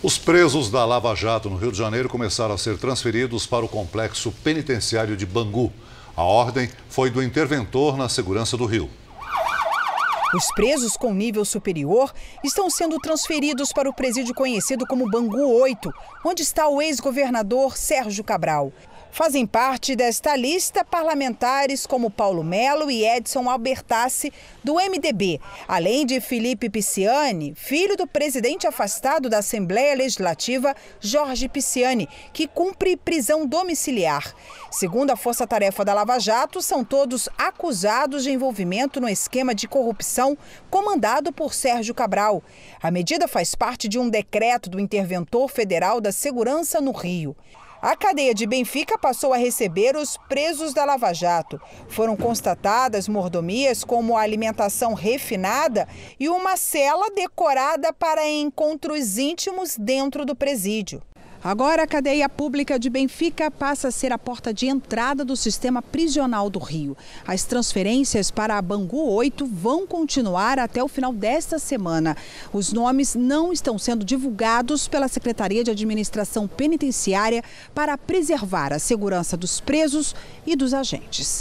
Os presos da Lava Jato no Rio de Janeiro começaram a ser transferidos para o complexo penitenciário de Bangu. A ordem foi do interventor na segurança do Rio. Os presos com nível superior estão sendo transferidos para o presídio conhecido como Bangu 8, onde está o ex-governador Sérgio Cabral. Fazem parte desta lista parlamentares como Paulo Melo e Edson Albertassi, do MDB, além de Felipe Pisciani, filho do presidente afastado da Assembleia Legislativa, Jorge Pisciani, que cumpre prisão domiciliar. Segundo a Força Tarefa da Lava Jato, são todos acusados de envolvimento no esquema de corrupção comandado por Sérgio Cabral. A medida faz parte de um decreto do interventor federal da segurança no Rio. A cadeia de Benfica passou a receber os presos da Lava Jato. Foram constatadas mordomias como alimentação refinada e uma cela decorada para encontros íntimos dentro do presídio. Agora, a cadeia pública de Benfica passa a ser a porta de entrada do sistema prisional do Rio. As transferências para a Bangu 8 vão continuar até o final desta semana. Os nomes não estão sendo divulgados pela Secretaria de Administração Penitenciária para preservar a segurança dos presos e dos agentes.